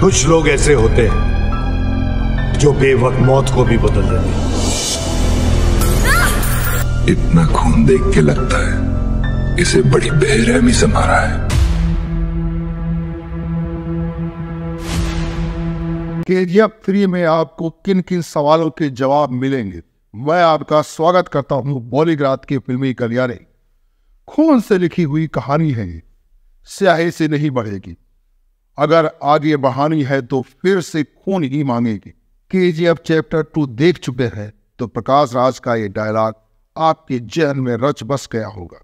कुछ लोग ऐसे होते हैं जो बेवक मौत को भी बदल देते इतना खून देख के लगता है इसे बड़ी बेरहमी से मारा है केजीएफ थ्री में आपको किन किन सवालों के जवाब मिलेंगे मैं आपका स्वागत करता हूं बॉलीग्रात के फिल्मी गलियारे खून से लिखी हुई कहानी है ये स्याही से नहीं बढ़ेगी अगर आज ये बहानी है तो फिर से खून ही मांगेगी के जी एफ चैप्टर टू देख चुके हैं तो प्रकाश राज का ये डायलॉग आपके जहन में रच बस गया होगा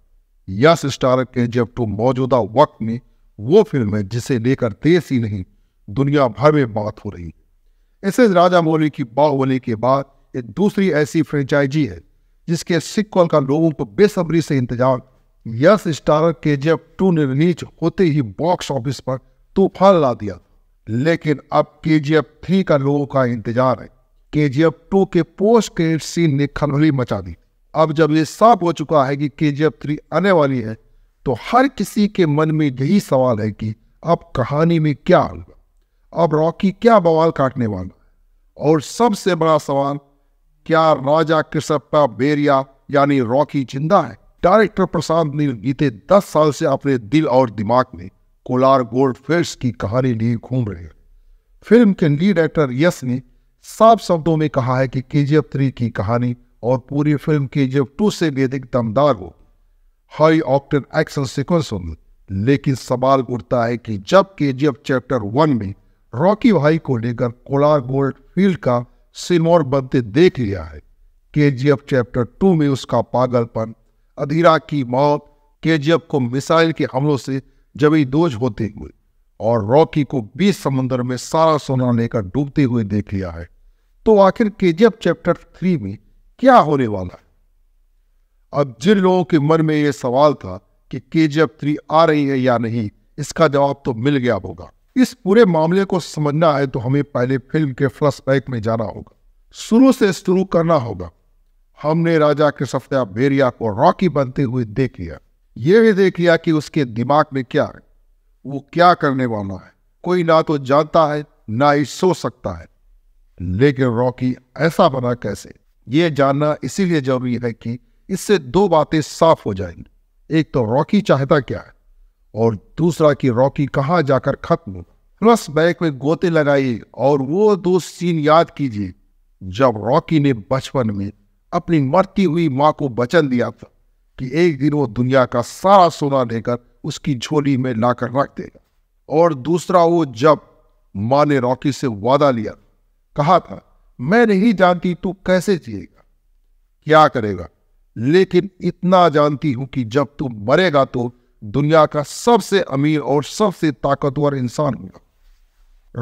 yes star K G F to मौजूदा वक्त में वो फिल्म है जिसे लेकर देश ही नहीं दुनिया भर में बात हो रही है ऐसे राजा मौली की बाहुबली के बाद एक दूसरी ऐसी फ्रेंचाइजी है जिसके सिक्वल का लोगों को बेसब्री से इंतजार Yash star K G F two ने रिलीज होते ही बॉक्स ऑफिस पर तूफान ला दिया लेकिन अब के जी एफ थ्री का लोगों का इंतजार है के जी एफ टू के पोस्ट क्रेडिट सीन ने खलबली मचा दी अब जब ये साफ हो चुका है कि के जी एफ थ्री आने वाली है तो हर किसी के मन में यही सवाल है कि अब कहानी में क्या होगा अब रॉकी क्या बवाल काटने वाला है और सबसे बड़ा सवाल क्या राजा कृष्णप्पा बेरिया यानी रॉकी जिंदा है डायरेक्टर प्रशांत नील बीते दस साल से अपने दिल और दिमाग में कोलार गोल्ड गोल्डफिश की कहानी लिए घूम रहे हैं फिल्म के लीड एक्टर यश ने साफ शब्दों में कहा है कि के जी एफ थ्री की कहानी और पूरी फिल्म के जी एफ टू से भी अधिक दमदार हो हाई ऑक्टेन एक्शन सिक्वेंस होंगे लेकिन सवाल उठता है कि जब K G F chapter one में रॉकी भाई को लेकर कोलार गोल्ड फील्ड का सिमोर बनते देख लिया है K G F chapter two में उसका पागलपन अधीरा की मौत के जी एफ को मिसाइल के हमलों से जब ये दोज होते हुए और रॉकी को बीस समंदर में सारा सोना लेकर डूबते हुए देख लिया है तो आखिर के चैप्टर थ्री में क्या होने वाला है अब जिन लोगों के मन में यह सवाल था कि के जी एफ थ्री आ रही है या नहीं इसका जवाब तो मिल गया होगा इस पूरे मामले को समझना है तो हमें पहले फिल्म के फ्लैशबैक में जाना होगा शुरू से शुरू करना होगा हमने राजा कृष्णा बेरिया को रॉकी बनते हुए देख लिया यह भी देख लिया कि उसके दिमाग में क्या है वो क्या करने वाला है कोई ना तो जानता है ना ही सोच सकता है लेकिन रॉकी ऐसा बना कैसे ये जानना इसीलिए जरूरी है कि इससे दो बातें साफ हो जाएंगी एक तो रॉकी चाहता क्या है और दूसरा कि रॉकी कहाँ जाकर खत्म हो रस बैग में गोते लगाइए और वो दो सीन याद कीजिए जब रॉकी ने बचपन में अपनी मरती हुई माँ को बचन दिया था कि एक दिन वो दुनिया का सारा सोना लेकर उसकी झोली में लाकर रख देगा और दूसरा वो जब माँ ने रॉकी से वादा लिया कहा था मैं नहीं जानती तू कैसे जिएगा क्या करेगा लेकिन इतना जानती हूं कि जब तू मरेगा तो दुनिया का सबसे अमीर और सबसे ताकतवर इंसान होगा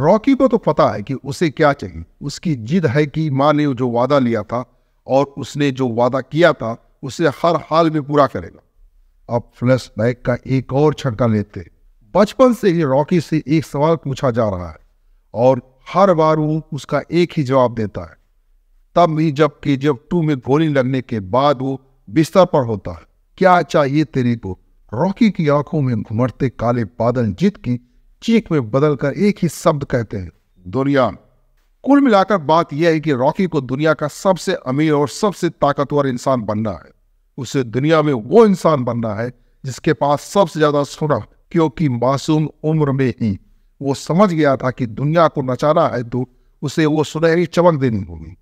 रॉकी को तो पता है कि उसे क्या चाहिए उसकी जिद है कि माँ ने जो वादा लिया था और उसने जो वादा किया था उसे हर हाल में पूरा करेगा अब फ्लैश बैक का एक और छक्का लेते बचपन से ही रॉकी से एक सवाल पूछा जा रहा है और हर बार वो उसका एक ही जवाब देता है तब भी जब के जब टू में गोली लगने के बाद वो बिस्तर पर होता है क्या चाहिए तेरे को रॉकी की आंखों में घुमरते काले बादल जीत की चीख में बदलकर एक ही शब्द कहते हैं दुरियान कुल मिलाकर बात यह है कि रॉकी को दुनिया का सबसे अमीर और सबसे ताकतवर इंसान बनना है उसे दुनिया में वो इंसान बनना है जिसके पास सबसे ज्यादा सोना क्योंकि मासूम उम्र में ही वो समझ गया था कि दुनिया को नचाना है तो उसे वो सुनहरी चमक देनी होगी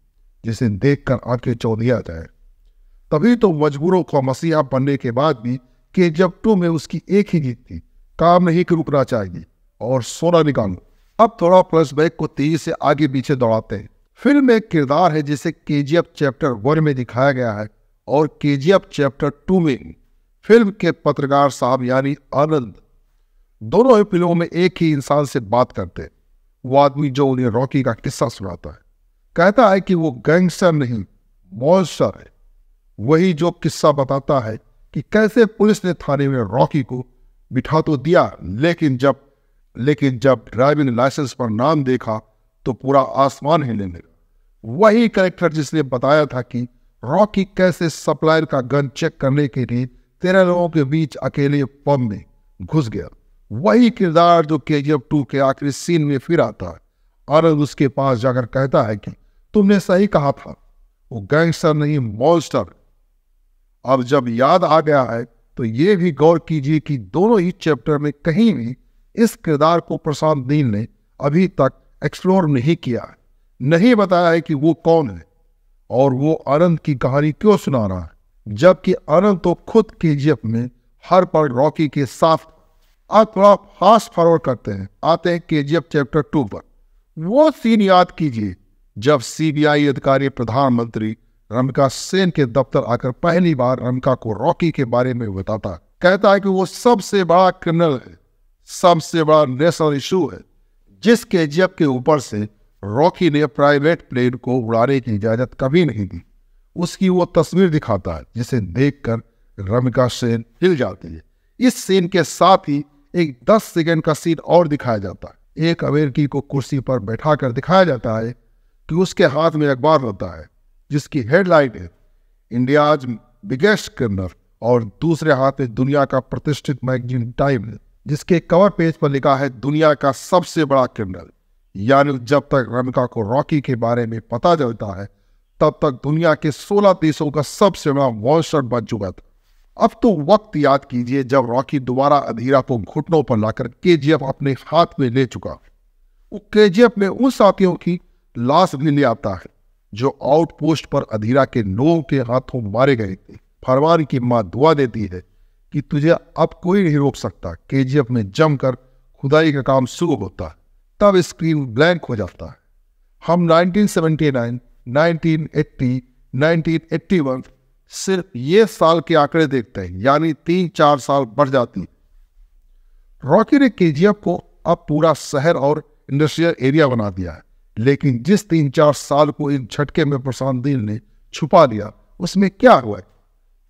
जिसे देखकर आंखें चौधिया जाए तभी तो मजबूरों को मसीहा बनने के बाद भी के जब टू में उसकी एक ही जीत थी काम नहीं रुकना चाहिए और सोना निकालो अब थोड़ा प्लस बैक को तेजी से आगे पीछे दौड़ाते हैं फिल्म एक किरदार है जिसे के चैप्टर वन में दिखाया गया है और के चैप्टर टू में फिल्म के पत्रकार साहब यानी आनंद दोनों ही फिल्मों में एक ही इंसान से बात करते हैं वो आदमी जो उन्हें रॉकी का किस्सा सुनाता है कहता है कि वो गैंगस्टर नहीं मॉन्स्टर है वही जो किस्सा बताता है कि कैसे पुलिस ने थाने में रॉकी को बिठा तो दिया लेकिन जब लेकिन जब ड्राइविंग लाइसेंस पर नाम देखा तो पूरा आसमान हिलने लगा वही करेक्टर जिसने बताया था कि रॉकी कैसे सप्लायर का गन चेक करने के लिए तेरह लोगों के बीच अकेले पम में घुस गया वही किरदार जो के जी एफ टू के आखिरी सीन में फिर आता है आनंद उसके पास जाकर कहता है कि तुमने सही कहा था वो गैंगस्टर नहीं मॉन्स्टर अब जब याद आ गया है तो ये भी गौर कीजिए कि दोनों ही चैप्टर में कहीं भी इस किरदार को प्रशांत नील ने अभी तक एक्सप्लोर नहीं किया नहीं बताया है कि वो कौन है और वो अनंत की कहानी क्यों सुना रहा है जबकि अनंत तो खुद के में हर पर रॉकी के साथ आप थोड़ा फास्ट फॉरवर्ड करते हैं आते हैं के चैप्टर टू पर वो सीन याद कीजिए जब सीबीआई अधिकारी प्रधानमंत्री रमका सेन के दफ्तर आकर पहली बार रमका को रॉकी के बारे में बताता कहता है कि वो सबसे बड़ा क्रिमिनल है सबसे बड़ा नेशनल इशू है जिस के के ऊपर से रॉकी ने प्राइवेट प्लेन को उड़ाने की इजाज़त कभी नहीं दी उसकी वो तस्वीर दिखाता है जिसे देखकर रमिका सेन हिल जाती है इस सीन के साथ ही एक 10 सेकेंड का सीन और दिखाया जाता है एक अमेरिकी को कुर्सी पर बैठा कर दिखाया जाता है कि उसके हाथ में अखबार होता है जिसकी हेडलाइट है इंडियाज बिगेस्ट कर्नर और दूसरे हाथ में दुनिया का प्रतिष्ठित मैगजीन टाइम है जिसके कवर पेज पर लिखा है दुनिया का सबसे बड़ा क्रिमिनल यानी जब तक रमिका को रॉकी के बारे में पता चलता है तब तक दुनिया के 16 देशों का सबसे बड़ा मॉन्सर बन चुका था अब तो वक्त याद कीजिए जब रॉकी दोबारा अधीरा को घुटनों पर लाकर के अपने हाथ में ले चुका वो के में उन साथियों की लाश भी ले आता है जो आउटपोस्ट पर अधीरा के लोगों के हाथों मारे गए थे फरवान की मां दुआ देती है कि तुझे अब कोई नहीं रोक सकता के में जमकर खुदाई का काम शुरू होता है तब स्क्रीन ब्लैंक हो जाता है हम 1979, 1980, 1981 सिर्फ ये साल के आंकड़े देखते हैं यानी तीन चार साल बढ़ जाती रॉकी ने के को अब पूरा शहर और इंडस्ट्रियल एरिया बना दिया है लेकिन जिस तीन चार साल को इन झटके में प्रशांत दीन ने छुपा लिया उसमें क्या हुआ है?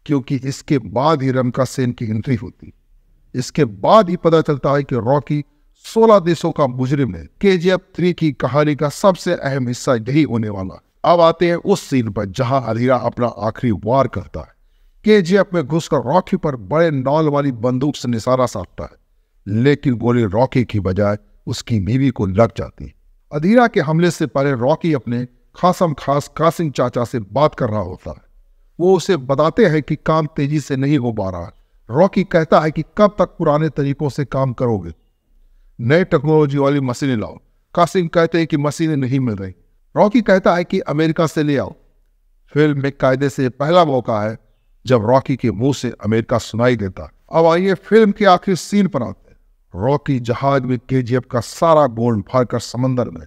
क्योंकि इसके बाद ही रमका सेन की एंट्री होती इसके बाद ही पता चलता है कि रॉकी 16 देशों का मुजरिम है के जी एफ थ्री की कहानी का सबसे अहम हिस्सा यही होने वाला अब आते हैं उस सीन पर जहां अधीरा अपना आखिरी वार करता है के जी एफ में घुसकर रॉकी पर बड़े नॉल वाली बंदूक से निशाना साधता है लेकिन गोली रॉकी की बजाय उसकी बीवी को लग जाती है अधीरा के हमले से पहले रॉकी अपने खासम खास कासिंग चाचा से बात कर रहा होता है वो उसे बताते हैं कि काम तेजी से नहीं हो पा रहा रॉकी कहता है कि कब तक पुराने तरीकों से काम करोगे नए टेक्नोलॉजी वाली मशीनें लाओ कासिम कहते हैं कि मशीनें नहीं मिल रही रॉकी कहता है कि अमेरिका से ले आओ फिल्म में कायदे से पहला मौका है जब रॉकी के मुंह से अमेरिका सुनाई देता अब आइए फिल्म के आखिरी सीन पर आते हैं रॉकी जहाज में के का सारा गोल्ड भरकर समंदर में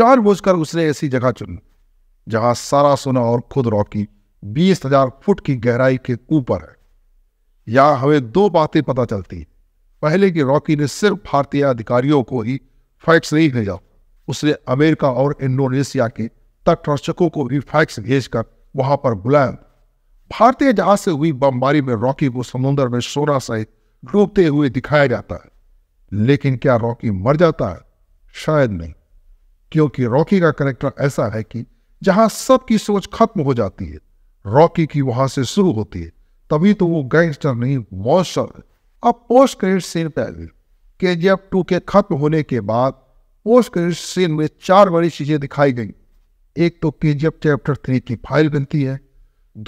जानबूझकर उसने ऐसी जगह चुनी जहां सारा सोना और खुद रॉकी बीस हजार फुट की गहराई के ऊपर है यहां हमें दो बातें पता चलती पहले कि रॉकी ने सिर्फ भारतीय अधिकारियों को ही फैक्स नहीं भेजा उसने अमेरिका और इंडोनेशिया के तटरक्षकों को भी फैक्स भेजकर वहां पर बुलाया भारतीय जहाज से हुई बमबारी में रॉकी को समुद्र में सोना सहित डूबते हुए दिखाया जाता है लेकिन क्या रॉकी मर जाता है शायद नहीं क्योंकि रॉकी का करेक्टर ऐसा है कि जहां सबकी सोच खत्म हो जाती है रॉकी की वहां से शुरू होती है तभी तो वो गैंगस्टर नहीं मॉन्स्टर अब पोस्ट क्रेडिट सीन पहले के जी एफ टू के खत्म होने के बाद पोस्ट क्रेडिट सीन में चार बड़ी चीजें दिखाई गई एक तो K G F chapter three की फाइल बनती है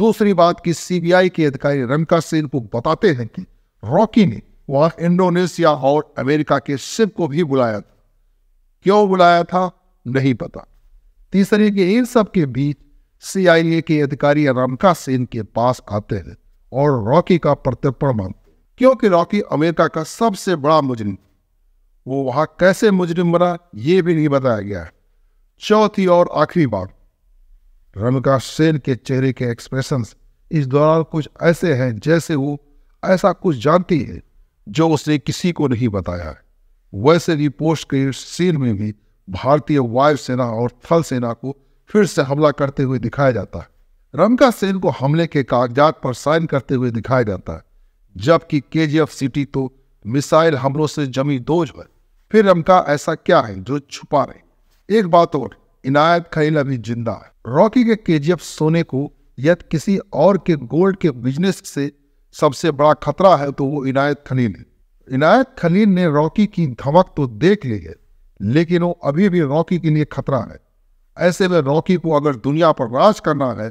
दूसरी बात कि सीबीआई के अधिकारी रंका सेन को बताते हैं कि रॉकी ने वहां इंडोनेशिया और अमेरिका के शिप को भी बुलाया था क्यों बुलाया था नहीं पता तीसरे कि इन सब के बीच सीआईए के अधिकारी रामका सेन के पास आते हैं और रॉकी का प्रत्यर्पण मांगते क्योंकि रॉकी अमेरिका का सबसे बड़ा मुजरिम वो वहां कैसे मुजरिम बना ये भी नहीं बताया गया चौथी और आखिरी बात रमिका सेन के चेहरे के एक्सप्रेशन इस दौरान कुछ ऐसे हैं जैसे वो ऐसा कुछ जानती है जो उसने किसी को नहीं बताया है वैसे भी पोस्ट क्रेडिट सीन में भी भारतीय वायुसेना और थल सेना को फिर से हमला करते हुए दिखाया जाता है रमका सेन को हमले के कागजात पर साइन करते हुए दिखाया जाता है जबकि के जी एफ सिटी तो मिसाइल हमलों से जमी दोज है फिर रमका ऐसा क्या है जो छुपा रहे एक बात और इनायत खलील अभी जिंदा है रॉकी के के सोने को यदि किसी और के गोल्ड के बिजनेस से सबसे बड़ा खतरा है तो वो इनायत खलील है इनायत खलील ने रॉकी की धमक तो देख ली है लेकिन वो अभी भी रॉकी के लिए खतरा है ऐसे में रॉकी को अगर दुनिया पर राज करना है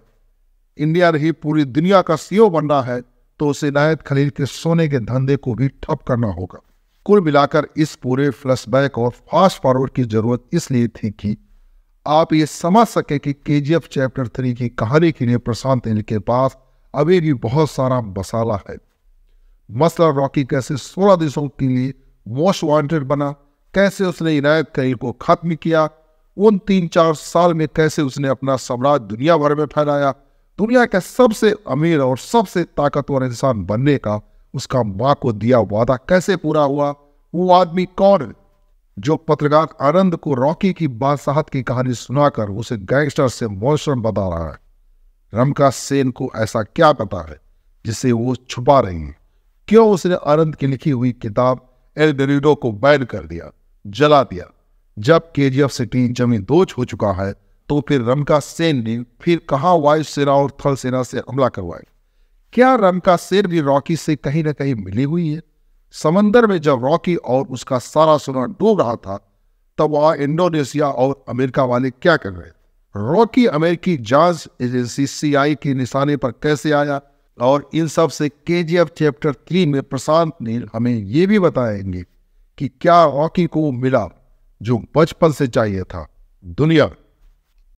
इंडिया रही पूरी दुनिया का सीओ बनना है तो उसे नायत खलील के सोने के धंधे को भी ठप करना होगा कुल मिलाकर इस पूरे फ्लैशबैक और फास्ट फॉरवर्ड की जरूरत इसलिए थी कि आप ये समझ सके कि के जी एफ चैप्टर थ्री की कहानी के लिए प्रशांत नील के पास अभी भी बहुत सारा मसाला है मसला रॉकी कैसे सोलह देशों के लिए मोस्ट वांटेड बना कैसे उसने इनायत खलील को खत्म किया उन तीन चार साल में कैसे उसने अपना साम्राज्य दुनिया भर में फैलाया दुनिया का सबसे अमीर और सबसे ताकतवर इंसान बनने का उसका माँ को दिया वादा कैसे पूरा हुआ वो आदमी कौन जो पत्रकार आनंद को रॉकी की बादशाहत की कहानी सुनाकर उसे गैंगस्टर से मौसम बता रहा है रमका सेन को ऐसा क्या पता है जिसे वो छुपा रही है क्यों उसने आनंद की लिखी हुई किताब एल डेरिडो को बैन कर दिया जला दिया जब के जी एफ सिटी जमींदोज हो चुका है तो फिर रमका सेन ने फिर कहा वायुसेना और थल सेना से हमला करवाए क्या रमका सेन भी रॉकी से कहीं ना कहीं मिली हुई है समंदर में जब रॉकी और उसका सारा सोना डूब रहा था तब वहां इंडोनेशिया और अमेरिका वाले क्या कर रहे थे रॉकी अमेरिकी जांच एजेंसी सीआई के निशाने पर कैसे आया और इन सब से के चैप्टर थ्री में प्रशांत ने हमें ये भी बताएंगे कि क्या रॉकी को मिला जो बचपन से चाहिए था दुनिया